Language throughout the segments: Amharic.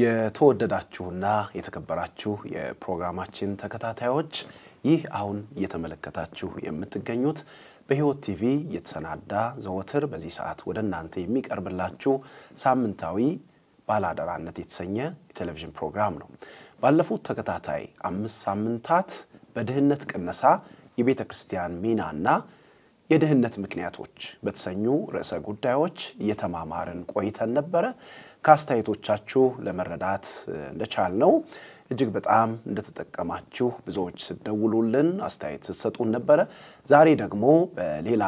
የተወደዳችሁና የተከበራችሁ የፕሮግራማችን ተከታታዮች ይህ አሁን እየተመለከታችሁ የምትገኙት በሕይወት ቲቪ የተሰናዳ ዘወትር በዚህ ሰዓት ወደ እናንተ የሚቀርብላችሁ ሳምንታዊ ባላደራነት የተሰኘ የቴሌቪዥን ፕሮግራም ነው። ባለፉት ተከታታይ አምስት ሳምንታት በድህነት ቅነሳ የቤተ ክርስቲያን ሚናና የድህነት ምክንያቶች በተሰኙ ርዕሰ ጉዳዮች እየተማማርን ቆይተን ነበረ። ከአስተያየቶቻችሁ ለመረዳት እንደቻል ነው እጅግ በጣም እንደተጠቀማችሁ ብዙዎች ስደውሉልን አስተያየት ስትሰጡን ነበረ። ዛሬ ደግሞ በሌላ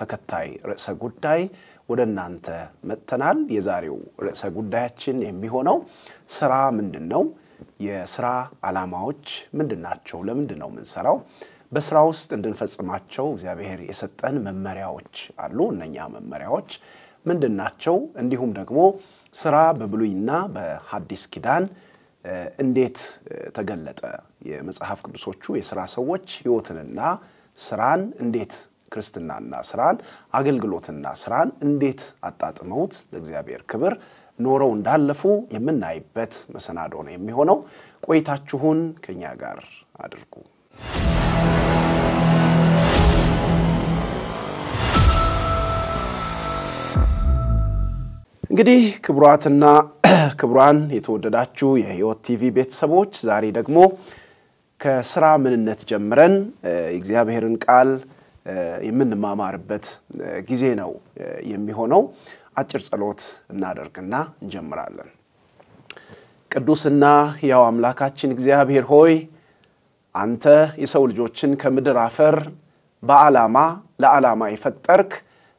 ተከታይ ርዕሰ ጉዳይ ወደ እናንተ መጥተናል። የዛሬው ርዕሰ ጉዳያችን የሚሆነው ስራ ምንድን ነው? የስራ አላማዎች ምንድን ናቸው? ለምንድን ነው የምንሰራው? በስራ ውስጥ እንድንፈጽማቸው እግዚአብሔር የሰጠን መመሪያዎች አሉ። እነኛ መመሪያዎች ምንድን ናቸው? እንዲሁም ደግሞ ስራ በብሉይና በሐዲስ ኪዳን እንዴት ተገለጠ? የመጽሐፍ ቅዱሶቹ የስራ ሰዎች ህይወትንና ስራን እንዴት ክርስትናና ስራን አገልግሎትና ስራን እንዴት አጣጥመውት ለእግዚአብሔር ክብር ኖረው እንዳለፉ የምናይበት መሰናዶ ነው የሚሆነው። ቆይታችሁን ከኛ ጋር አድርጉ። እንግዲህ ክቡራትና ክቡራን የተወደዳችሁ የህይወት ቲቪ ቤተሰቦች ዛሬ ደግሞ ከስራ ምንነት ጀምረን የእግዚአብሔርን ቃል የምንማማርበት ጊዜ ነው የሚሆነው። አጭር ጸሎት እናደርግና እንጀምራለን። ቅዱስና ያው አምላካችን እግዚአብሔር ሆይ አንተ የሰው ልጆችን ከምድር አፈር በዓላማ ለዓላማ የፈጠርክ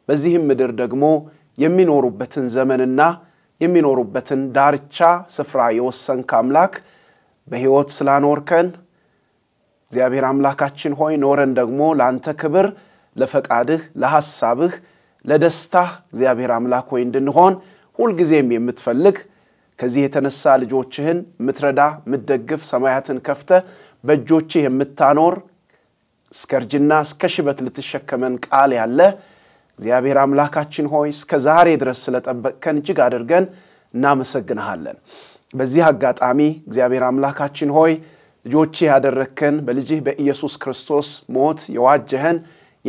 በዚህም ምድር ደግሞ የሚኖሩበትን ዘመንና የሚኖሩበትን ዳርቻ ስፍራ የወሰንክ አምላክ በሕይወት ስላኖርከን እግዚአብሔር አምላካችን ሆይ ኖረን ደግሞ ለአንተ ክብር፣ ለፈቃድህ፣ ለሐሳብህ፣ ለደስታህ እግዚአብሔር አምላክ ሆይ እንድንሆን ሁልጊዜም የምትፈልግ ከዚህ የተነሳ ልጆችህን ምትረዳ ምትደግፍ ሰማያትን ከፍተ በእጆችህ የምታኖር እስከ እርጅና እስከ ሽበት ልትሸከመን ቃል ያለ እግዚአብሔር አምላካችን ሆይ እስከ ዛሬ ድረስ ስለጠበቅከን እጅግ አድርገን እናመሰግንሃለን። በዚህ አጋጣሚ እግዚአብሔር አምላካችን ሆይ ልጆች ያደረግከን በልጅህ በኢየሱስ ክርስቶስ ሞት የዋጀህን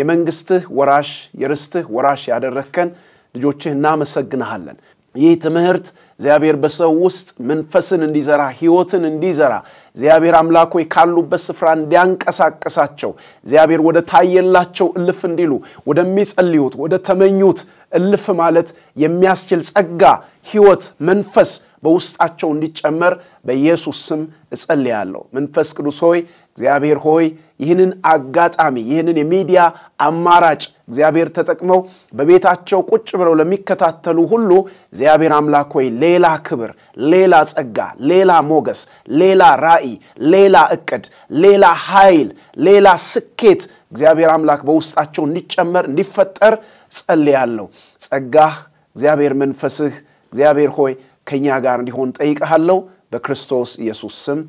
የመንግስትህ ወራሽ የርስትህ ወራሽ ያደረግከን ልጆችህ እናመሰግንሃለን። ይህ ትምህርት እግዚአብሔር በሰው ውስጥ መንፈስን እንዲዘራ ህይወትን እንዲዘራ እግዚአብሔር አምላክ ሆይ ካሉበት ስፍራ እንዲያንቀሳቀሳቸው እግዚአብሔር ወደ ታየላቸው እልፍ እንዲሉ ወደሚጸልዩት ወደ ተመኙት እልፍ ማለት የሚያስችል ጸጋ ህይወት መንፈስ በውስጣቸው እንዲጨመር በኢየሱስ ስም እጸልያለሁ። መንፈስ ቅዱስ ሆይ እግዚአብሔር ሆይ ይህንን አጋጣሚ ይህንን የሚዲያ አማራጭ እግዚአብሔር ተጠቅመው በቤታቸው ቁጭ ብለው ለሚከታተሉ ሁሉ እግዚአብሔር አምላክ ሆይ ሌላ ክብር፣ ሌላ ጸጋ፣ ሌላ ሞገስ፣ ሌላ ራእይ፣ ሌላ እቅድ፣ ሌላ ኃይል፣ ሌላ ስኬት እግዚአብሔር አምላክ በውስጣቸው እንዲጨመር እንዲፈጠር ጸልያለሁ። ጸጋህ እግዚአብሔር መንፈስህ እግዚአብሔር ሆይ ከእኛ ጋር እንዲሆን ጠይቀሃለሁ። በክርስቶስ ኢየሱስ ስም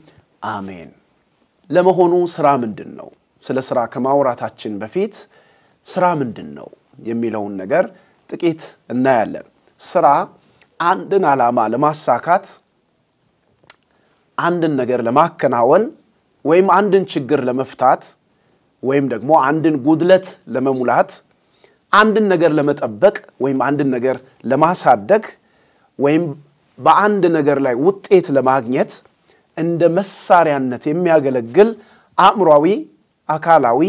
አሜን። ለመሆኑ ስራ ምንድን ነው? ስለ ስራ ከማውራታችን በፊት ስራ ምንድን ነው የሚለውን ነገር ጥቂት እናያለን። ስራ አንድን ዓላማ ለማሳካት አንድን ነገር ለማከናወን ወይም አንድን ችግር ለመፍታት ወይም ደግሞ አንድን ጉድለት ለመሙላት አንድን ነገር ለመጠበቅ ወይም አንድን ነገር ለማሳደግ ወይም በአንድ ነገር ላይ ውጤት ለማግኘት እንደ መሳሪያነት የሚያገለግል አእምሯዊ፣ አካላዊ፣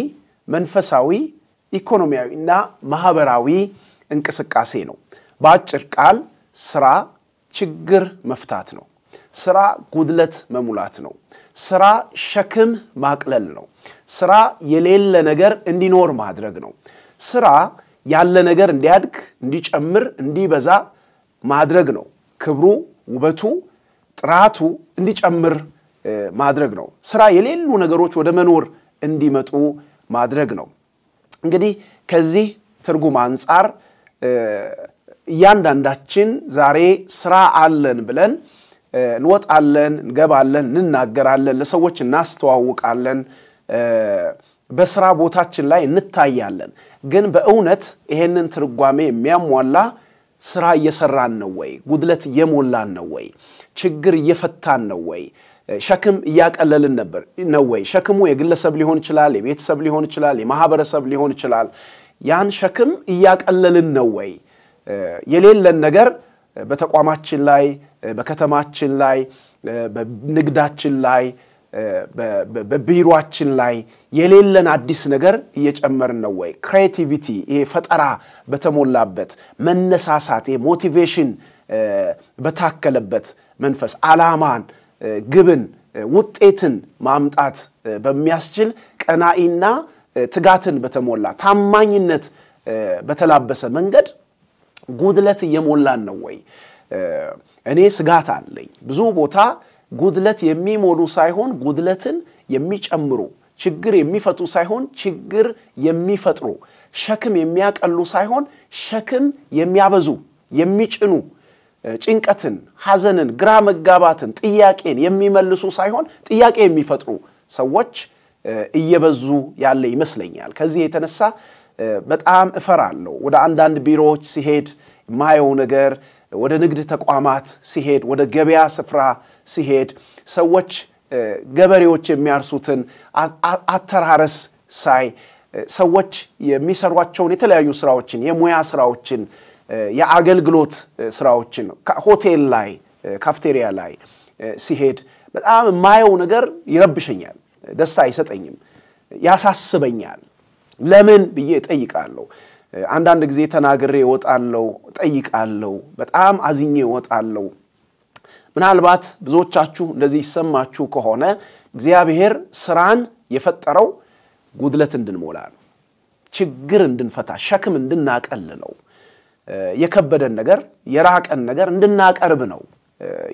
መንፈሳዊ፣ ኢኮኖሚያዊ እና ማህበራዊ እንቅስቃሴ ነው። በአጭር ቃል ስራ ችግር መፍታት ነው። ስራ ጉድለት መሙላት ነው። ስራ ሸክም ማቅለል ነው። ስራ የሌለ ነገር እንዲኖር ማድረግ ነው። ስራ ያለ ነገር እንዲያድግ፣ እንዲጨምር፣ እንዲበዛ ማድረግ ነው። ክብሩ፣ ውበቱ ጥራቱ እንዲጨምር ማድረግ ነው። ስራ የሌሉ ነገሮች ወደ መኖር እንዲመጡ ማድረግ ነው። እንግዲህ ከዚህ ትርጉም አንጻር እያንዳንዳችን ዛሬ ስራ አለን ብለን እንወጣለን፣ እንገባለን፣ እንናገራለን፣ ለሰዎች እናስተዋውቃለን፣ በስራ ቦታችን ላይ እንታያለን። ግን በእውነት ይሄንን ትርጓሜ የሚያሟላ ስራ እየሰራን ነው ወይ? ጉድለት እየሞላን ነው ወይ? ችግር እየፈታን ነው ወይ? ሸክም እያቀለልን ነበር ነው ወይ? ሸክሙ የግለሰብ ሊሆን ይችላል፣ የቤተሰብ ሊሆን ይችላል፣ የማህበረሰብ ሊሆን ይችላል። ያን ሸክም እያቀለልን ነው ወይ? የሌለን ነገር በተቋማችን ላይ፣ በከተማችን ላይ፣ በንግዳችን ላይ፣ በቢሮችን ላይ የሌለን አዲስ ነገር እየጨመርን ነው ወይ? ክሬቲቪቲ ይሄ ፈጠራ በተሞላበት መነሳሳት ይሄ ሞቲቬሽን በታከለበት መንፈስ አላማን፣ ግብን፣ ውጤትን ማምጣት በሚያስችል ቀናኢና ትጋትን በተሞላ ታማኝነት በተላበሰ መንገድ ጉድለት እየሞላን ነው ወይ? እኔ ስጋት አለኝ። ብዙ ቦታ ጉድለት የሚሞሉ ሳይሆን ጉድለትን የሚጨምሩ ችግር የሚፈጡ ሳይሆን ችግር የሚፈጥሩ ሸክም የሚያቀሉ ሳይሆን ሸክም የሚያበዙ የሚጭኑ ጭንቀትን፣ ሐዘንን፣ ግራ መጋባትን፣ ጥያቄን የሚመልሱ ሳይሆን ጥያቄ የሚፈጥሩ ሰዎች እየበዙ ያለ ይመስለኛል። ከዚህ የተነሳ በጣም እፈራለሁ። ወደ አንዳንድ ቢሮዎች ሲሄድ የማየው ነገር፣ ወደ ንግድ ተቋማት ሲሄድ፣ ወደ ገበያ ስፍራ ሲሄድ ሰዎች ገበሬዎች የሚያርሱትን አተራረስ ሳይ ሰዎች የሚሰሯቸውን የተለያዩ ስራዎችን የሙያ ስራዎችን የአገልግሎት ስራዎችን ነው። ሆቴል ላይ ካፍቴሪያ ላይ ሲሄድ በጣም የማየው ነገር ይረብሸኛል፣ ደስታ አይሰጠኝም፣ ያሳስበኛል። ለምን ብዬ እጠይቃለሁ። አንዳንድ ጊዜ ተናግሬ እወጣለሁ፣ እጠይቃለሁ፣ በጣም አዝኜ እወጣለሁ። ምናልባት ብዙዎቻችሁ እንደዚህ ይሰማችሁ ከሆነ እግዚአብሔር ስራን የፈጠረው ጉድለት እንድንሞላ ነው፣ ችግር እንድንፈታ፣ ሸክም እንድናቀልለው የከበደን ነገር የራቀን ነገር እንድናቀርብ ነው።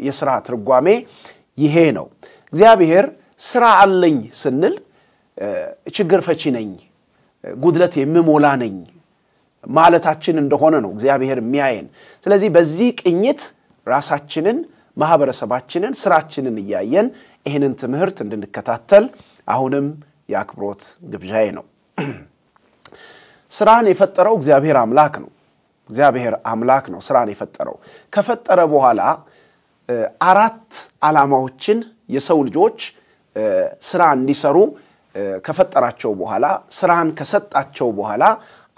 የስራ ትርጓሜ ይሄ ነው። እግዚአብሔር ስራ አለኝ ስንል ችግር ፈቺ ነኝ፣ ጉድለት የምሞላ ነኝ ማለታችን እንደሆነ ነው እግዚአብሔር የሚያየን። ስለዚህ በዚህ ቅኝት ራሳችንን፣ ማህበረሰባችንን፣ ስራችንን እያየን ይህንን ትምህርት እንድንከታተል አሁንም የአክብሮት ግብዣዬ ነው። ስራን የፈጠረው እግዚአብሔር አምላክ ነው። እግዚአብሔር አምላክ ነው ስራን የፈጠረው። ከፈጠረ በኋላ አራት ዓላማዎችን የሰው ልጆች ስራ እንዲሰሩ ከፈጠራቸው በኋላ ስራን ከሰጣቸው በኋላ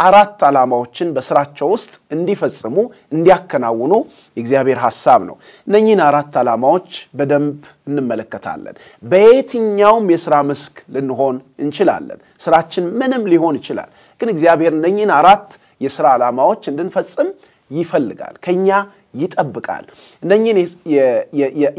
አራት ዓላማዎችን በስራቸው ውስጥ እንዲፈጽሙ እንዲያከናውኑ የእግዚአብሔር ሐሳብ ነው። እነኚህን አራት ዓላማዎች በደንብ እንመለከታለን። በየትኛውም የስራ መስክ ልንሆን እንችላለን። ስራችን ምንም ሊሆን ይችላል። ግን እግዚአብሔር እነኚህን አራት የስራ ዓላማዎች እንድንፈጽም ይፈልጋል፣ ከኛ ይጠብቃል። እነኚህን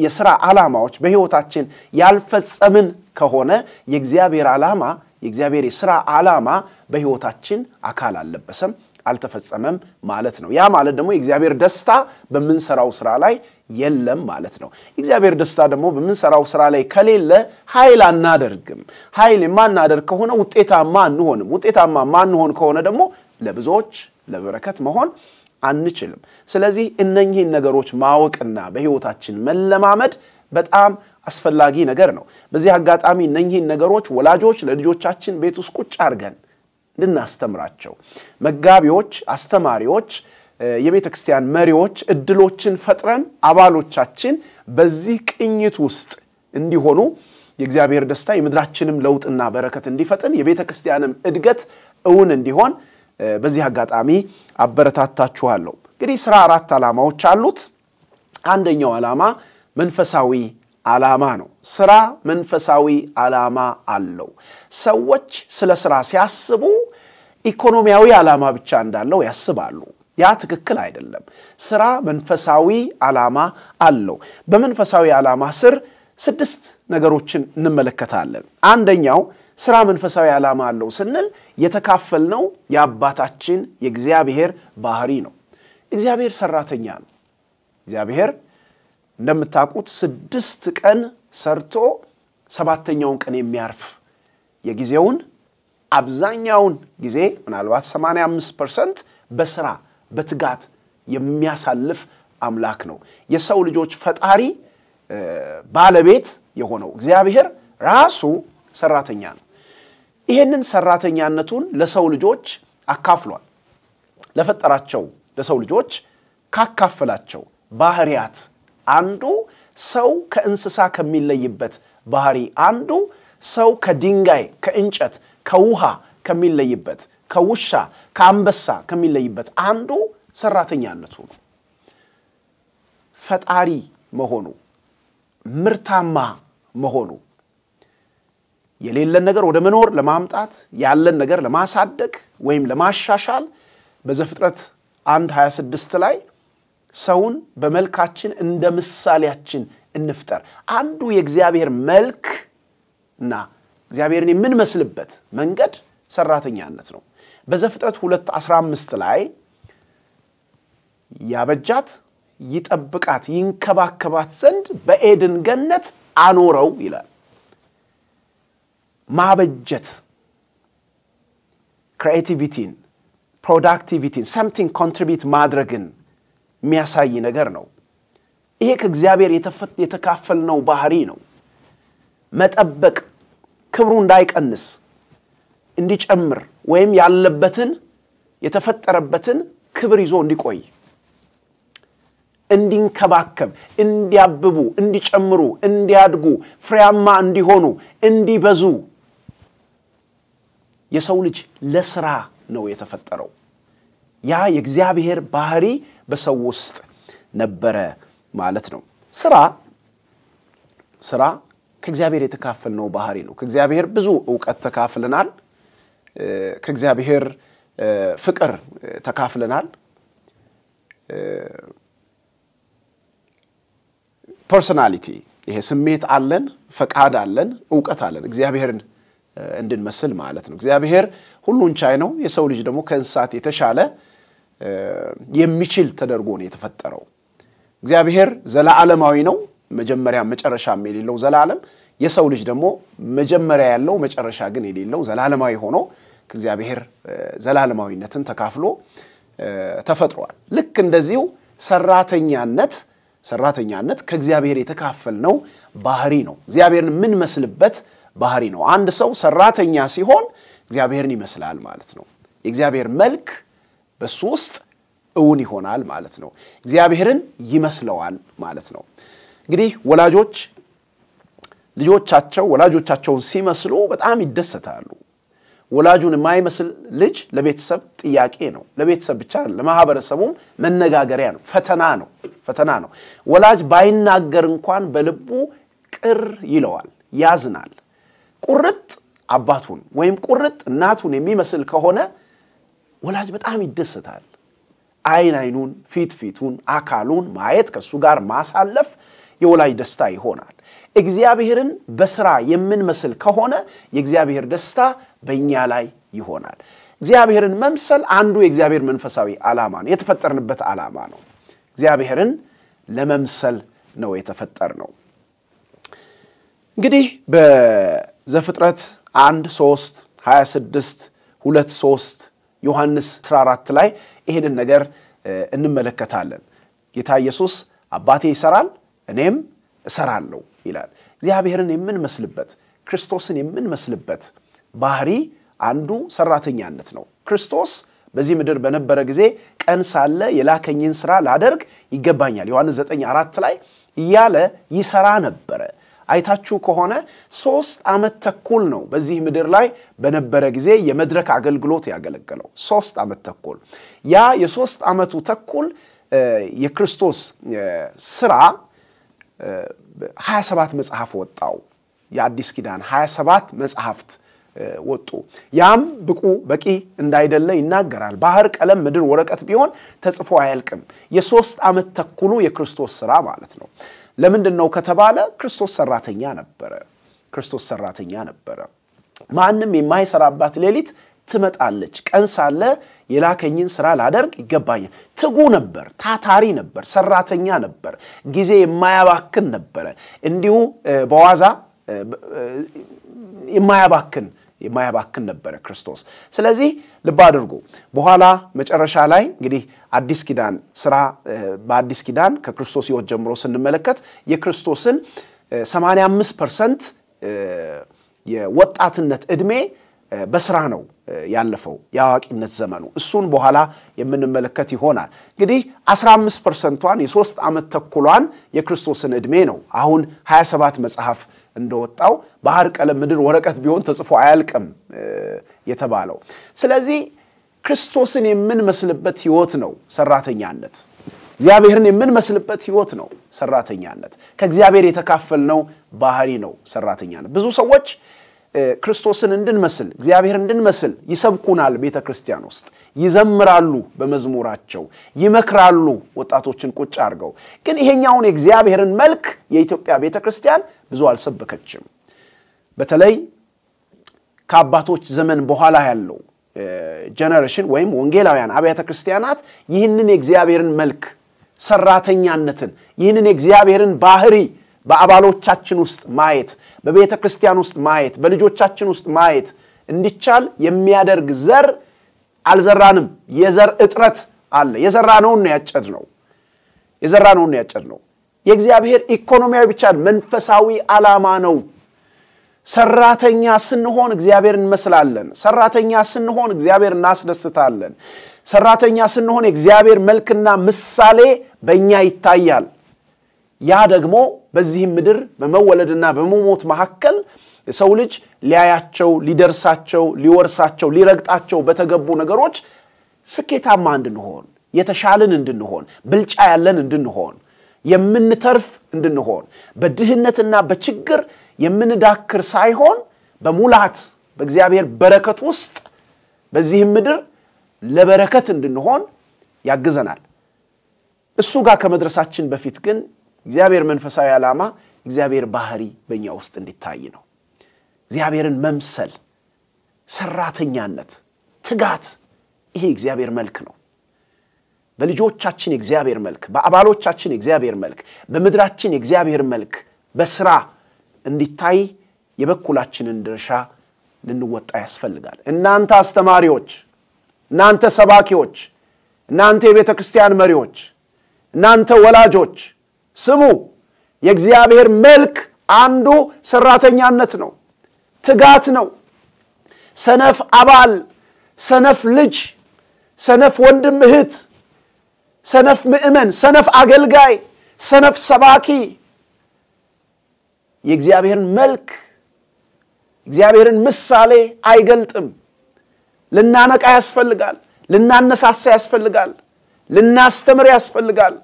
የስራ ዓላማዎች በህይወታችን ያልፈጸምን ከሆነ የእግዚአብሔር ዓላማ የእግዚአብሔር የስራ ዓላማ በህይወታችን አካል አልለበሰም፣ አልተፈጸመም ማለት ነው። ያ ማለት ደግሞ የእግዚአብሔር ደስታ በምንሰራው ስራ ላይ የለም ማለት ነው። የእግዚአብሔር ደስታ ደግሞ በምንሰራው ስራ ላይ ከሌለ ኃይል አናደርግም። ኃይል የማናደርግ ከሆነ ውጤታማ አንሆንም። ውጤታማ ማንሆን ከሆነ ደግሞ ለብዙዎች ለበረከት መሆን አንችልም። ስለዚህ እነኚህን ነገሮች ማወቅና በህይወታችን መለማመድ በጣም አስፈላጊ ነገር ነው። በዚህ አጋጣሚ እነኚህን ነገሮች ወላጆች ለልጆቻችን ቤት ውስጥ ቁጭ አድርገን እንድናስተምራቸው፣ መጋቢዎች፣ አስተማሪዎች፣ የቤተ ክርስቲያን መሪዎች እድሎችን ፈጥረን አባሎቻችን በዚህ ቅኝት ውስጥ እንዲሆኑ የእግዚአብሔር ደስታ የምድራችንም ለውጥና በረከት እንዲፈጥን የቤተ ክርስቲያንም እድገት እውን እንዲሆን በዚህ አጋጣሚ አበረታታችኋለሁ። እንግዲህ ስራ አራት ዓላማዎች አሉት። አንደኛው ዓላማ መንፈሳዊ ዓላማ ነው። ስራ መንፈሳዊ ዓላማ አለው። ሰዎች ስለ ስራ ሲያስቡ ኢኮኖሚያዊ ዓላማ ብቻ እንዳለው ያስባሉ። ያ ትክክል አይደለም። ስራ መንፈሳዊ ዓላማ አለው። በመንፈሳዊ ዓላማ ስር ስድስት ነገሮችን እንመለከታለን። አንደኛው ስራ መንፈሳዊ ዓላማ አለው ስንል የተካፈልነው የአባታችን የእግዚአብሔር ባህሪ ነው። እግዚአብሔር ሰራተኛ ነው። እግዚአብሔር እንደምታውቁት ስድስት ቀን ሰርቶ ሰባተኛውን ቀን የሚያርፍ የጊዜውን አብዛኛውን ጊዜ ምናልባት 85 ፐርሰንት በስራ በትጋት የሚያሳልፍ አምላክ ነው። የሰው ልጆች ፈጣሪ ባለቤት የሆነው እግዚአብሔር ራሱ ሰራተኛ ነው። ይሄንን ሰራተኛነቱን ለሰው ልጆች አካፍሏል። ለፈጠራቸው ለሰው ልጆች ካካፈላቸው ባህሪያት አንዱ ሰው ከእንስሳ ከሚለይበት ባህሪ አንዱ ሰው ከድንጋይ፣ ከእንጨት፣ ከውሃ ከሚለይበት ከውሻ፣ ከአንበሳ ከሚለይበት አንዱ ሰራተኛነቱ ነው። ፈጣሪ መሆኑ ምርታማ መሆኑ የሌለን ነገር ወደ መኖር ለማምጣት ያለን ነገር ለማሳደግ ወይም ለማሻሻል በዘፍጥረት 1 26 ላይ ሰውን በመልካችን እንደ ምሳሌያችን እንፍጠር። አንዱ የእግዚአብሔር መልክ እና እግዚአብሔርን የምንመስልበት መንገድ ሰራተኛነት ነው። በዘፍጥረት 2 15 ላይ ያበጃት ይጠብቃት፣ ይንከባከባት ዘንድ በኤድን ገነት አኖረው ይላል። ማበጀት ክሬቲቪቲን፣ ፕሮዳክቲቪቲን ሰምቲንግ ኮንትሪቢዩት ማድረግን የሚያሳይ ነገር ነው። ይሄ ከእግዚአብሔር የተካፈልነው ባህሪ ነው። መጠበቅ፣ ክብሩ እንዳይቀንስ እንዲጨምር ወይም ያለበትን የተፈጠረበትን ክብር ይዞ እንዲቆይ እንዲንከባከብ፣ እንዲያብቡ፣ እንዲጨምሩ፣ እንዲያድጉ፣ ፍሬያማ እንዲሆኑ፣ እንዲበዙ የሰው ልጅ ለስራ ነው የተፈጠረው። ያ የእግዚአብሔር ባህሪ በሰው ውስጥ ነበረ ማለት ነው። ስራ ስራ ከእግዚአብሔር የተካፈልነው ባህሪ ነው። ከእግዚአብሔር ብዙ እውቀት ተካፍለናል። ከእግዚአብሔር ፍቅር ተካፍለናል። ፐርሶናሊቲ ይሄ ስሜት አለን፣ ፈቃድ አለን፣ እውቀት አለን። እግዚአብሔርን እንድንመስል ማለት ነው። እግዚአብሔር ሁሉን ቻይ ነው። የሰው ልጅ ደግሞ ከእንስሳት የተሻለ የሚችል ተደርጎ ነው የተፈጠረው። እግዚአብሔር ዘላዓለማዊ ነው። መጀመሪያ መጨረሻም የሌለው ዘላለም፣ የሰው ልጅ ደግሞ መጀመሪያ ያለው መጨረሻ ግን የሌለው ዘላለማዊ ሆኖ ከእግዚአብሔር ዘላለማዊነትን ተካፍሎ ተፈጥሯል። ልክ እንደዚሁ ሰራተኛነት ሰራተኛነት ከእግዚአብሔር የተካፈልነው ባህሪ ነው። እግዚአብሔርን የምንመስልበት ባህሪ ነው። አንድ ሰው ሰራተኛ ሲሆን እግዚአብሔርን ይመስላል ማለት ነው። የእግዚአብሔር መልክ በሱ ውስጥ እውን ይሆናል ማለት ነው። እግዚአብሔርን ይመስለዋል ማለት ነው። እንግዲህ ወላጆች ልጆቻቸው ወላጆቻቸውን ሲመስሉ በጣም ይደሰታሉ። ወላጁን የማይመስል ልጅ ለቤተሰብ ጥያቄ ነው። ለቤተሰብ ብቻ ለማህበረሰቡም መነጋገሪያ ነው፣ ፈተና ነው፣ ፈተና ነው። ወላጅ ባይናገር እንኳን በልቡ ቅር ይለዋል፣ ያዝናል። ቁርጥ አባቱን ወይም ቁርጥ እናቱን የሚመስል ከሆነ ወላጅ በጣም ይደሰታል። አይን አይኑን፣ ፊት ፊቱን፣ አካሉን ማየት ከእሱ ጋር ማሳለፍ የወላጅ ደስታ ይሆናል። እግዚአብሔርን በስራ የምንመስል ከሆነ የእግዚአብሔር ደስታ በእኛ ላይ ይሆናል። እግዚአብሔርን መምሰል አንዱ የእግዚአብሔር መንፈሳዊ ዓላማ ነው፣ የተፈጠርንበት ዓላማ ነው። እግዚአብሔርን ለመምሰል ነው የተፈጠር ነው። እንግዲህ ዘፍጥረት 1 3 26 2 3 ዮሐንስ 14 ላይ ይሄንን ነገር እንመለከታለን። ጌታ ኢየሱስ አባቴ ይሰራል እኔም እሰራለሁ ይላል። እግዚአብሔርን የምንመስልበት ክርስቶስን የምንመስልበት ባህሪ አንዱ ሰራተኛነት ነው። ክርስቶስ በዚህ ምድር በነበረ ጊዜ ቀን ሳለ የላከኝን ስራ ላደርግ ይገባኛል ዮሐንስ 9 አራት ላይ እያለ ይሰራ ነበረ። አይታችሁ ከሆነ ሶስት ዓመት ተኩል ነው በዚህ ምድር ላይ በነበረ ጊዜ የመድረክ አገልግሎት ያገለገለው። ሶስት ዓመት ተኩል። ያ የሶስት ዓመቱ ተኩል የክርስቶስ ስራ 27 መጽሐፍ ወጣው። የአዲስ ኪዳን 27 መጽሐፍት ወጡ። ያም ብቁ በቂ እንዳይደለ ይናገራል። ባህር፣ ቀለም፣ ምድር፣ ወረቀት ቢሆን ተጽፎ አያልቅም። የሶስት ዓመት ተኩሉ የክርስቶስ ስራ ማለት ነው። ለምንድን ነው ከተባለ ክርስቶስ ሰራተኛ ነበረ። ክርስቶስ ሰራተኛ ነበረ። ማንም የማይሰራባት ሌሊት ትመጣለች። ቀን ሳለ የላከኝን ስራ ላደርግ ይገባኛል። ትጉ ነበር፣ ታታሪ ነበር፣ ሰራተኛ ነበር፣ ጊዜ የማያባክን ነበረ። እንዲሁ በዋዛ የማያባክን የማያባክን ነበረ ክርስቶስ። ስለዚህ ልብ አድርጉ። በኋላ መጨረሻ ላይ እንግዲህ አዲስ ኪዳን ስራ በአዲስ ኪዳን ከክርስቶስ ህይወት ጀምሮ ስንመለከት የክርስቶስን 85 ፐርሰንት የወጣትነት ዕድሜ በስራ ነው ያለፈው የአዋቂነት ዘመኑ። እሱን በኋላ የምንመለከት ይሆናል። እንግዲህ 15 ፐርሰንቷን የሶስት ዓመት ተኩሏን የክርስቶስን ዕድሜ ነው አሁን 27 መጽሐፍ እንደወጣው ባህር ቀለም ምድር ወረቀት ቢሆን ተጽፎ አያልቅም የተባለው። ስለዚህ ክርስቶስን የምንመስልበት ህይወት ነው ሰራተኛነት። እግዚአብሔርን የምንመስልበት ህይወት ነው ሰራተኛነት። ከእግዚአብሔር የተካፈልነው ባህሪ ነው ሰራተኛነት። ብዙ ሰዎች ክርስቶስን እንድንመስል እግዚአብሔር እንድንመስል ይሰብኩናል። ቤተ ክርስቲያን ውስጥ ይዘምራሉ፣ በመዝሙራቸው ይመክራሉ፣ ወጣቶችን ቁጭ አድርገው። ግን ይሄኛውን የእግዚአብሔርን መልክ የኢትዮጵያ ቤተ ክርስቲያን ብዙ አልሰበከችም። በተለይ ከአባቶች ዘመን በኋላ ያለው ጀነሬሽን ወይም ወንጌላውያን አብያተ ክርስቲያናት ይህንን የእግዚአብሔርን መልክ ሰራተኛነትን፣ ይህንን የእግዚአብሔርን ባህሪ በአባሎቻችን ውስጥ ማየት፣ በቤተ ክርስቲያን ውስጥ ማየት፣ በልጆቻችን ውስጥ ማየት እንዲቻል የሚያደርግ ዘር አልዘራንም። የዘር እጥረት አለ። የዘራ ያጨድ ነው የዘራ ነውን ያጨድ ነው። የእግዚአብሔር ኢኮኖሚያዊ ብቻ መንፈሳዊ ዓላማ ነው። ሰራተኛ ስንሆን እግዚአብሔር እንመስላለን። ሰራተኛ ስንሆን እግዚአብሔር እናስደስታለን። ሰራተኛ ስንሆን የእግዚአብሔር መልክና ምሳሌ በእኛ ይታያል። ያ ደግሞ በዚህም ምድር በመወለድና በመሞት መካከል የሰው ልጅ ሊያያቸው፣ ሊደርሳቸው፣ ሊወርሳቸው፣ ሊረግጣቸው በተገቡ ነገሮች ስኬታማ እንድንሆን፣ የተሻልን እንድንሆን፣ ብልጫ ያለን እንድንሆን፣ የምንተርፍ እንድንሆን፣ በድህነትና በችግር የምንዳክር ሳይሆን በሙላት በእግዚአብሔር በረከት ውስጥ በዚህም ምድር ለበረከት እንድንሆን ያግዘናል። እሱ ጋር ከመድረሳችን በፊት ግን እግዚአብሔር መንፈሳዊ ዓላማ እግዚአብሔር ባህሪ በእኛ ውስጥ እንዲታይ ነው። እግዚአብሔርን መምሰል፣ ሰራተኛነት፣ ትጋት፣ ይሄ እግዚአብሔር መልክ ነው። በልጆቻችን የእግዚአብሔር መልክ፣ በአባሎቻችን የእግዚአብሔር መልክ፣ በምድራችን የእግዚአብሔር መልክ በስራ እንዲታይ የበኩላችንን ድርሻ ልንወጣ ያስፈልጋል። እናንተ አስተማሪዎች፣ እናንተ ሰባኪዎች፣ እናንተ የቤተ ክርስቲያን መሪዎች፣ እናንተ ወላጆች ስሙ፣ የእግዚአብሔር መልክ አንዱ ሰራተኛነት ነው፣ ትጋት ነው። ሰነፍ አባል፣ ሰነፍ ልጅ፣ ሰነፍ ወንድም እህት፣ ሰነፍ ምእመን፣ ሰነፍ አገልጋይ፣ ሰነፍ ሰባኪ የእግዚአብሔርን መልክ እግዚአብሔርን ምሳሌ አይገልጥም። ልናነቃ ያስፈልጋል። ልናነሳሳ ያስፈልጋል። ልናስተምር ያስፈልጋል።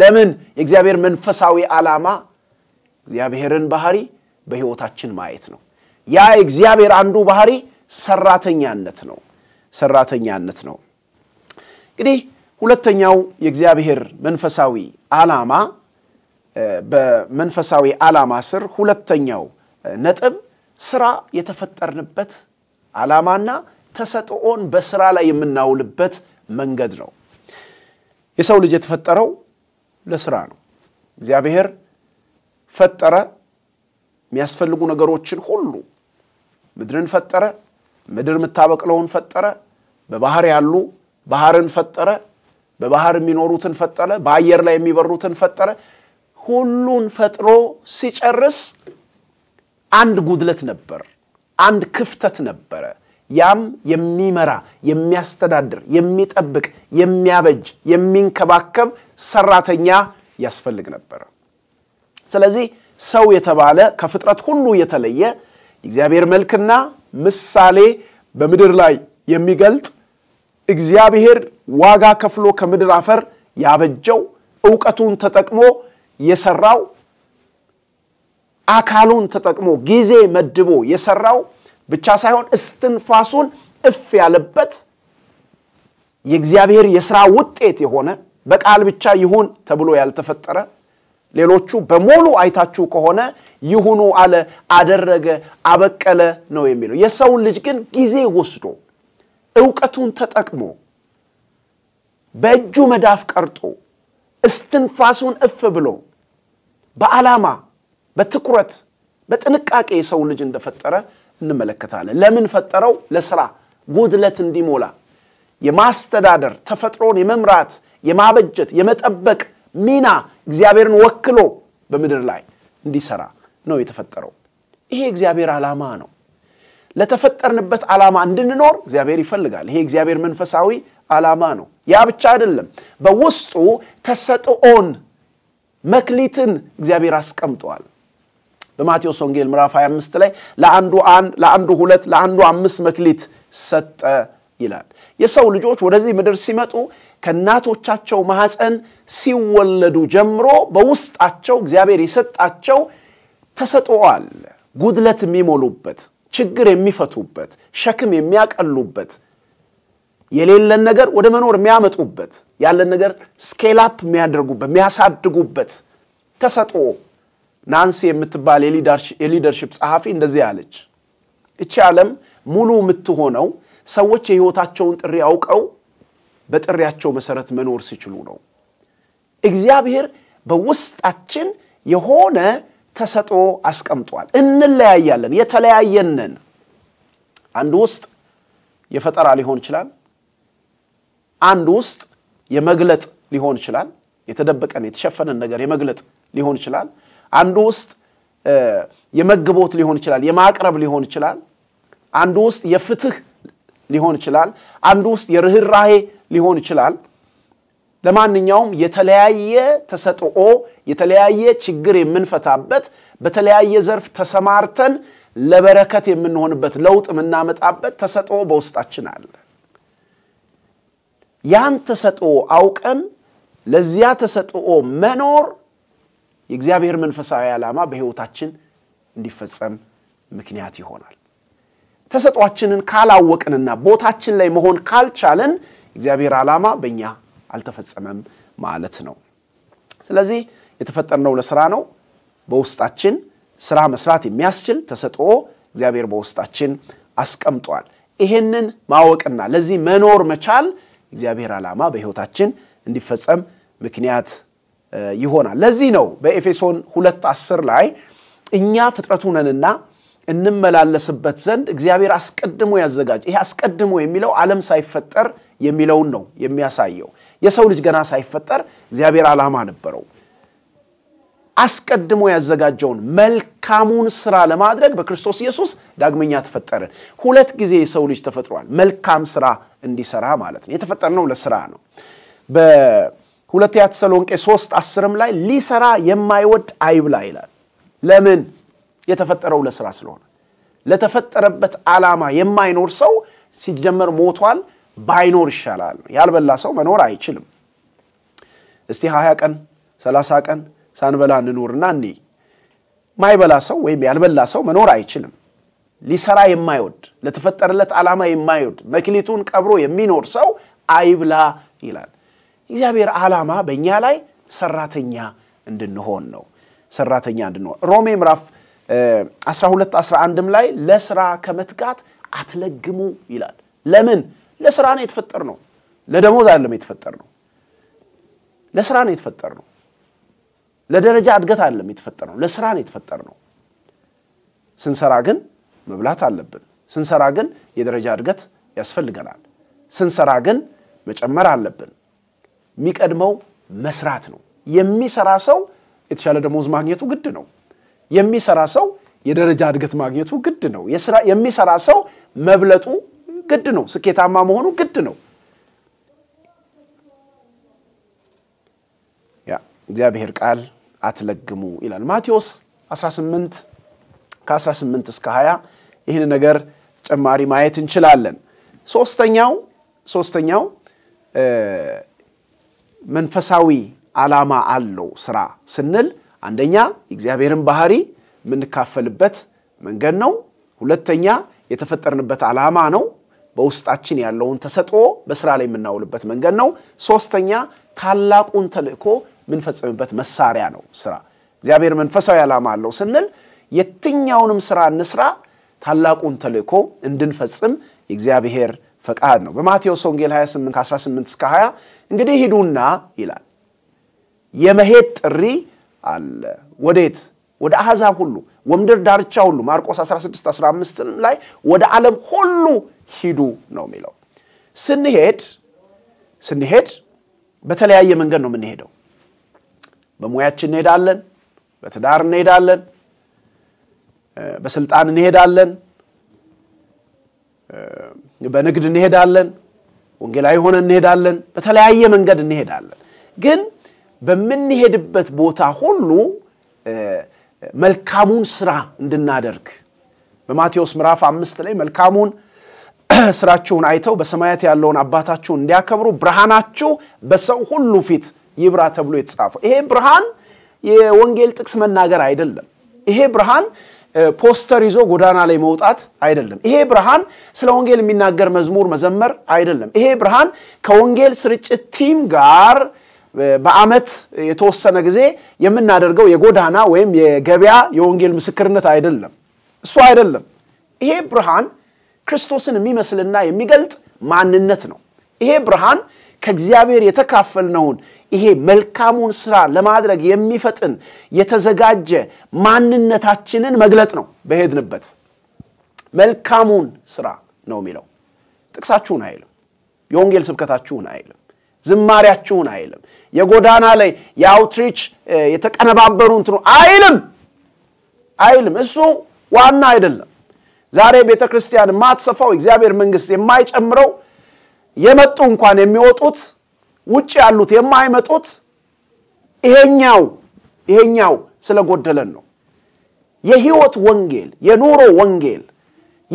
ለምን? የእግዚአብሔር መንፈሳዊ ዓላማ እግዚአብሔርን ባህሪ በሕይወታችን ማየት ነው። ያ እግዚአብሔር አንዱ ባህሪ ሰራተኛነት ነው። ሰራተኛነት ነው። እንግዲህ ሁለተኛው የእግዚአብሔር መንፈሳዊ ዓላማ በመንፈሳዊ ዓላማ ስር ሁለተኛው ነጥብ ስራ የተፈጠርንበት ዓላማና ተሰጥኦን በስራ ላይ የምናውልበት መንገድ ነው። የሰው ልጅ የተፈጠረው ለስራ ነው። እግዚአብሔር ፈጠረ፣ የሚያስፈልጉ ነገሮችን ሁሉ ምድርን ፈጠረ፣ ምድር የምታበቅለውን ፈጠረ፣ በባህር ያሉ ባህርን ፈጠረ፣ በባህር የሚኖሩትን ፈጠረ፣ በአየር ላይ የሚበሩትን ፈጠረ። ሁሉን ፈጥሮ ሲጨርስ አንድ ጉድለት ነበር፣ አንድ ክፍተት ነበረ። ያም የሚመራ የሚያስተዳድር፣ የሚጠብቅ፣ የሚያበጅ፣ የሚንከባከብ ሰራተኛ ያስፈልግ ነበር። ስለዚህ ሰው የተባለ ከፍጥረት ሁሉ የተለየ የእግዚአብሔር መልክና ምሳሌ በምድር ላይ የሚገልጥ እግዚአብሔር ዋጋ ከፍሎ ከምድር አፈር ያበጀው እውቀቱን ተጠቅሞ የሰራው አካሉን ተጠቅሞ ጊዜ መድቦ የሰራው ብቻ ሳይሆን እስትንፋሱን እፍ ያለበት የእግዚአብሔር የሥራ ውጤት የሆነ በቃል ብቻ ይሁን ተብሎ ያልተፈጠረ ሌሎቹ በሙሉ አይታችሁ ከሆነ ይሁኑ አለ፣ አደረገ፣ አበቀለ ነው የሚለው። የሰውን ልጅ ግን ጊዜ ወስዶ እውቀቱን ተጠቅሞ በእጁ መዳፍ ቀርጦ እስትንፋሱን እፍ ብሎ በዓላማ በትኩረት በጥንቃቄ የሰውን ልጅ እንደፈጠረ እንመለከታለን። ለምን ፈጠረው? ለስራ ጉድለት እንዲሞላ የማስተዳደር ተፈጥሮን የመምራት የማበጀት የመጠበቅ ሚና እግዚአብሔርን ወክሎ በምድር ላይ እንዲሰራ ነው የተፈጠረው። ይሄ እግዚአብሔር ዓላማ ነው። ለተፈጠርንበት ዓላማ እንድንኖር እግዚአብሔር ይፈልጋል። ይሄ እግዚአብሔር መንፈሳዊ ዓላማ ነው። ያ ብቻ አይደለም፣ በውስጡ ተሰጥኦን መክሊትን እግዚአብሔር አስቀምጧል። በማቴዎስ ወንጌል ምዕራፍ 25 ላይ ለአንዱ አንድ ለአንዱ ሁለት ለአንዱ አምስት መክሊት ሰጠ ይላል። የሰው ልጆች ወደዚህ ምድር ሲመጡ ከእናቶቻቸው ማህፀን ሲወለዱ ጀምሮ በውስጣቸው እግዚአብሔር የሰጣቸው ተሰጥኦአል። ጉድለት የሚሞሉበት፣ ችግር የሚፈቱበት፣ ሸክም የሚያቀሉበት፣ የሌለን ነገር ወደ መኖር የሚያመጡበት፣ ያለን ነገር ስኬላፕ የሚያደርጉበት፣ የሚያሳድጉበት ተሰጥኦ ናንሲ የምትባል የሊደርሽፕ ጸሐፊ እንደዚህ አለች። እቺ ዓለም ሙሉ የምትሆነው ሰዎች የህይወታቸውን ጥሪ አውቀው በጥሪያቸው መሰረት መኖር ሲችሉ ነው። እግዚአብሔር በውስጣችን የሆነ ተሰጦ አስቀምጧል። እንለያያለን፣ የተለያየንን አንድ ውስጥ የፈጠራ ሊሆን ይችላል። አንድ ውስጥ የመግለጥ ሊሆን ይችላል። የተደበቀን የተሸፈነን ነገር የመግለጥ ሊሆን ይችላል። አንዱ ውስጥ የመግቦት ሊሆን ይችላል፣ የማቅረብ ሊሆን ይችላል። አንዱ ውስጥ የፍትህ ሊሆን ይችላል። አንዱ ውስጥ የርኅራሄ ሊሆን ይችላል። ለማንኛውም የተለያየ ተሰጥኦ የተለያየ ችግር የምንፈታበት በተለያየ ዘርፍ ተሰማርተን ለበረከት የምንሆንበት ለውጥ የምናመጣበት ተሰጥኦ በውስጣችን አለ። ያን ተሰጥኦ አውቀን ለዚያ ተሰጥኦ መኖር የእግዚአብሔር መንፈሳዊ ዓላማ በህይወታችን እንዲፈጸም ምክንያት ይሆናል። ተሰጧችንን ካላወቅንና ቦታችን ላይ መሆን ካልቻለን እግዚአብሔር ዓላማ በእኛ አልተፈጸመም ማለት ነው። ስለዚህ የተፈጠርነው ለስራ ነው። በውስጣችን ስራ መስራት የሚያስችል ተሰጥኦ እግዚአብሔር በውስጣችን አስቀምጧል። ይሄንን ማወቅና ለዚህ መኖር መቻል እግዚአብሔር ዓላማ በህይወታችን እንዲፈጸም ምክንያት ይሆናል። ለዚህ ነው በኤፌሶን ሁለት አስር ላይ እኛ ፍጥረቱ ነንና እንመላለስበት ዘንድ እግዚአብሔር አስቀድሞ ያዘጋጀ። ይሄ አስቀድሞ የሚለው ዓለም ሳይፈጠር የሚለውን ነው የሚያሳየው። የሰው ልጅ ገና ሳይፈጠር እግዚአብሔር ዓላማ ነበረው። አስቀድሞ ያዘጋጀውን መልካሙን ስራ ለማድረግ በክርስቶስ ኢየሱስ ዳግመኛ ተፈጠርን። ሁለት ጊዜ የሰው ልጅ ተፈጥሯል። መልካም ስራ እንዲሰራ ማለት ነው። የተፈጠርነው ለስራ ነው። ሁለተኛ ተሰሎንቄ ሶስት አስርም ላይ ሊሰራ የማይወድ አይብላ ይላል። ለምን? የተፈጠረው ለስራ ስለሆነ ለተፈጠረበት ዓላማ የማይኖር ሰው ሲጀመር ሞቷል፣ ባይኖር ይሻላል። ያልበላ ሰው መኖር አይችልም። እስቲ ሀያ ቀን ሰላሳ ቀን ሳንበላ እንኖርና እኔ ማይበላ ሰው ወይም ያልበላ ሰው መኖር አይችልም። ሊሰራ የማይወድ ለተፈጠረለት ዓላማ የማይወድ መክሊቱን ቀብሮ የሚኖር ሰው አይብላ ይላል። እግዚአብሔር ዓላማ በእኛ ላይ ሰራተኛ እንድንሆን ነው። ሰራተኛ እንድንሆን ሮሜ ምዕራፍ 12 11ም ላይ ለስራ ከመትጋት አትለግሙ ይላል። ለምን? ለስራ ነው የተፈጠር ነው። ለደሞዝ አይደለም የተፈጠር ነው። ለስራ ነው የተፈጠር ነው። ለደረጃ እድገት አይደለም የተፈጠር ነው። ለስራ ነው የተፈጠር ነው። ስንሰራ ግን መብላት አለብን። ስንሰራ ግን የደረጃ እድገት ያስፈልገናል። ስንሰራ ግን መጨመር አለብን። የሚቀድመው መስራት ነው። የሚሰራ ሰው የተሻለ ደሞዝ ማግኘቱ ግድ ነው። የሚሰራ ሰው የደረጃ እድገት ማግኘቱ ግድ ነው። የሚሰራ ሰው መብለጡ ግድ ነው። ስኬታማ መሆኑ ግድ ነው። እግዚአብሔር ቃል አትለግሙ ይላል ማቴዎስ 18 ከ18 እስከ 20 ይህን ነገር ተጨማሪ ማየት እንችላለን። ሶስተኛው ሶስተኛው መንፈሳዊ ዓላማ አለው ስራ ስንል አንደኛ የእግዚአብሔርን ባህሪ የምንካፈልበት መንገድ ነው። ሁለተኛ የተፈጠርንበት ዓላማ ነው። በውስጣችን ያለውን ተሰጥኦ በስራ ላይ የምናውልበት መንገድ ነው። ሶስተኛ ታላቁን ተልእኮ የምንፈጽምበት መሳሪያ ነው ስራ። እግዚአብሔር መንፈሳዊ ዓላማ አለው ስንል የትኛውንም ስራ እንስራ ታላቁን ተልእኮ እንድንፈጽም የእግዚአብሔር ፈቃድ ነው። በማቴዎስ ወንጌል 28 ከ18 እስከ 20 እንግዲህ ሂዱና ይላል የመሄድ ጥሪ አለ። ወዴት? ወደ አሕዛብ ሁሉ ወምድር ዳርቻ ሁሉ ማርቆስ 16 15 ላይ ወደ ዓለም ሁሉ ሂዱ ነው የሚለው። ስንሄድ ስንሄድ በተለያየ መንገድ ነው የምንሄደው። በሙያችን እንሄዳለን፣ በትዳር እንሄዳለን፣ በስልጣን እንሄዳለን፣ በንግድ እንሄዳለን፣ ወንጌላዊ ሆነ እንሄዳለን፣ በተለያየ መንገድ እንሄዳለን። ግን በምንሄድበት ቦታ ሁሉ መልካሙን ስራ እንድናደርግ በማቴዎስ ምዕራፍ አምስት ላይ መልካሙን ስራችሁን አይተው በሰማያት ያለውን አባታችሁን እንዲያከብሩ ብርሃናችሁ በሰው ሁሉ ፊት ይብራ ተብሎ የተጻፈው ይሄ ብርሃን የወንጌል ጥቅስ መናገር አይደለም። ይሄ ብርሃን ፖስተር ይዞ ጎዳና ላይ መውጣት አይደለም። ይሄ ብርሃን ስለ ወንጌል የሚናገር መዝሙር መዘመር አይደለም። ይሄ ብርሃን ከወንጌል ስርጭት ቲም ጋር በአመት የተወሰነ ጊዜ የምናደርገው የጎዳና ወይም የገበያ የወንጌል ምስክርነት አይደለም። እሱ አይደለም። ይሄ ብርሃን ክርስቶስን የሚመስልና የሚገልጥ ማንነት ነው። ይሄ ብርሃን ከእግዚአብሔር የተካፈልነውን ይሄ መልካሙን ስራ ለማድረግ የሚፈጥን የተዘጋጀ ማንነታችንን መግለጥ ነው። በሄድንበት መልካሙን ስራ ነው የሚለው። ጥቅሳችሁን አይልም፣ የወንጌል ስብከታችሁን አይልም፣ ዝማሪያችሁን አይልም፣ የጎዳና ላይ የአውትሪች የተቀነባበሩ እንትኑ አይልም አይልም። እሱ ዋና አይደለም። ዛሬ ቤተ ክርስቲያን የማትሰፋው እግዚአብሔር መንግስት የማይጨምረው የመጡ እንኳን የሚወጡት ውጭ ያሉት የማይመጡት ይሄኛው ይሄኛው ስለጎደለን ነው። የህይወት ወንጌል፣ የኑሮ ወንጌል፣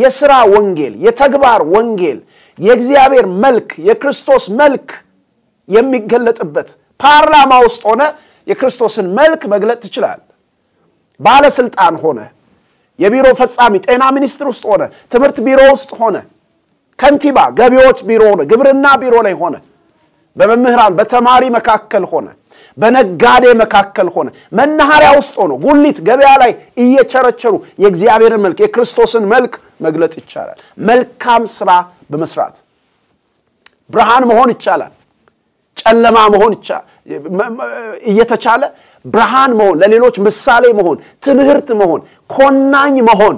የስራ ወንጌል፣ የተግባር ወንጌል፣ የእግዚአብሔር መልክ፣ የክርስቶስ መልክ የሚገለጥበት ፓርላማ ውስጥ ሆነ የክርስቶስን መልክ መግለጥ ትችላል። ባለስልጣን ሆነ የቢሮ ፈጻሚ ጤና ሚኒስትር ውስጥ ሆነ ትምህርት ቢሮ ውስጥ ሆነ ከንቲባ፣ ገቢዎች ቢሮ ሆነ፣ ግብርና ቢሮ ላይ ሆነ፣ በመምህራን በተማሪ መካከል ሆነ፣ በነጋዴ መካከል ሆነ፣ መናኸሪያ ውስጥ ሆኖ ጉሊት ገበያ ላይ እየቸረቸሩ የእግዚአብሔርን መልክ የክርስቶስን መልክ መግለጥ ይቻላል። መልካም ስራ በመስራት ብርሃን መሆን ይቻላል። ጨለማ መሆን እየተቻለ ብርሃን መሆን፣ ለሌሎች ምሳሌ መሆን፣ ትምህርት መሆን፣ ኮናኝ መሆን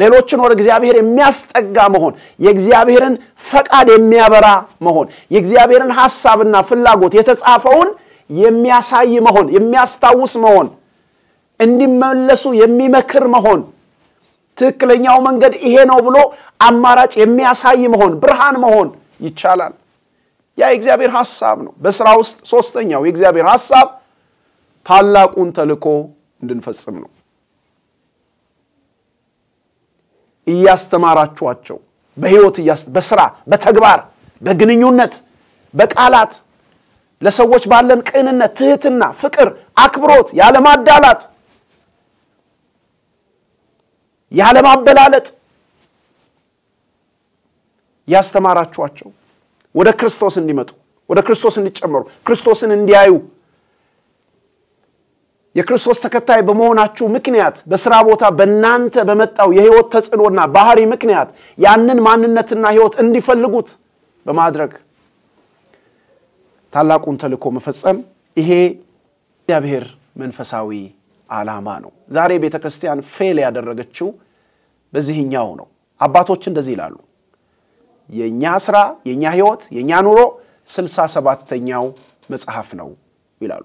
ሌሎችን ወደ እግዚአብሔር የሚያስጠጋ መሆን፣ የእግዚአብሔርን ፈቃድ የሚያበራ መሆን፣ የእግዚአብሔርን ሐሳብና ፍላጎት የተጻፈውን የሚያሳይ መሆን፣ የሚያስታውስ መሆን፣ እንዲመለሱ የሚመክር መሆን፣ ትክክለኛው መንገድ ይሄ ነው ብሎ አማራጭ የሚያሳይ መሆን፣ ብርሃን መሆን ይቻላል። ያ የእግዚአብሔር ሐሳብ ነው። በስራ ውስጥ ሶስተኛው የእግዚአብሔር ሐሳብ ታላቁን ተልኮ እንድንፈጽም ነው። እያስተማራችኋቸው በህይወት በስራ በተግባር በግንኙነት በቃላት ለሰዎች ባለን ቅንነት ትህትና ፍቅር አክብሮት ያለማዳላት ያለማበላለጥ ያስተማራችኋቸው ወደ ክርስቶስ እንዲመጡ ወደ ክርስቶስ እንዲጨመሩ ክርስቶስን እንዲያዩ የክርስቶስ ተከታይ በመሆናችሁ ምክንያት በስራ ቦታ በእናንተ በመጣው የህይወት ተጽዕኖና ባህሪ ምክንያት ያንን ማንነትና ህይወት እንዲፈልጉት በማድረግ ታላቁን ተልኮ መፈጸም ይሄ እግዚአብሔር መንፈሳዊ ዓላማ ነው። ዛሬ ቤተ ክርስቲያን ፌል ያደረገችው በዚህኛው ነው። አባቶች እንደዚህ ይላሉ፣ የእኛ ስራ፣ የእኛ ህይወት፣ የእኛ ኑሮ ስልሳ ሰባተኛው መጽሐፍ ነው ይላሉ።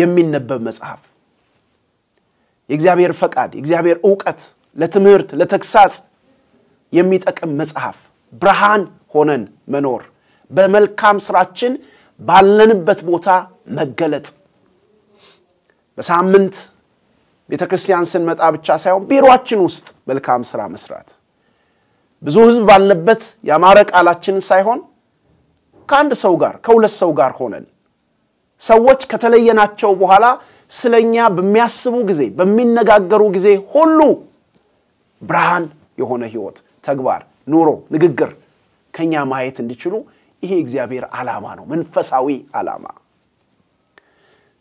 የሚነበብ መጽሐፍ የእግዚአብሔር ፈቃድ፣ የእግዚአብሔር እውቀት ለትምህርት፣ ለተግሳጽ የሚጠቅም መጽሐፍ፣ ብርሃን ሆነን መኖር፣ በመልካም ስራችን ባለንበት ቦታ መገለጥ። በሳምንት ቤተ ክርስቲያን ስንመጣ ብቻ ሳይሆን ቢሮችን ውስጥ መልካም ስራ መስራት፣ ብዙ ህዝብ ባለበት ያማረ ቃላችንን ሳይሆን ከአንድ ሰው ጋር ከሁለት ሰው ጋር ሆነን ሰዎች ከተለየናቸው በኋላ ስለኛ በሚያስቡ ጊዜ በሚነጋገሩ ጊዜ ሁሉ ብርሃን የሆነ ህይወት፣ ተግባር፣ ኑሮ፣ ንግግር ከኛ ማየት እንዲችሉ ይሄ እግዚአብሔር ዓላማ ነው፣ መንፈሳዊ ዓላማ።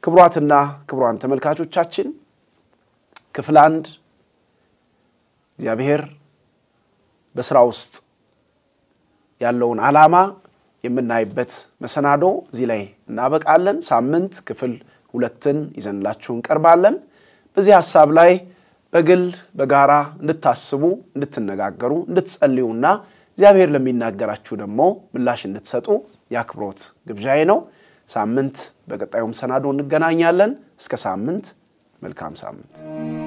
ክብሯትና ክብሯን ተመልካቾቻችን ክፍል አንድ እግዚአብሔር በስራ ውስጥ ያለውን ዓላማ የምናይበት መሰናዶ እዚህ ላይ እናበቃለን። ሳምንት ክፍል ሁለትን ይዘንላችሁ እንቀርባለን። በዚህ ሀሳብ ላይ በግል በጋራ እንድታስቡ፣ እንድትነጋገሩ፣ እንድትጸልዩና እግዚአብሔር ለሚናገራችሁ ደግሞ ምላሽ እንድትሰጡ የአክብሮት ግብዣዬ ነው። ሳምንት በቀጣዩ ሰናዶ እንገናኛለን። እስከ ሳምንት መልካም ሳምንት።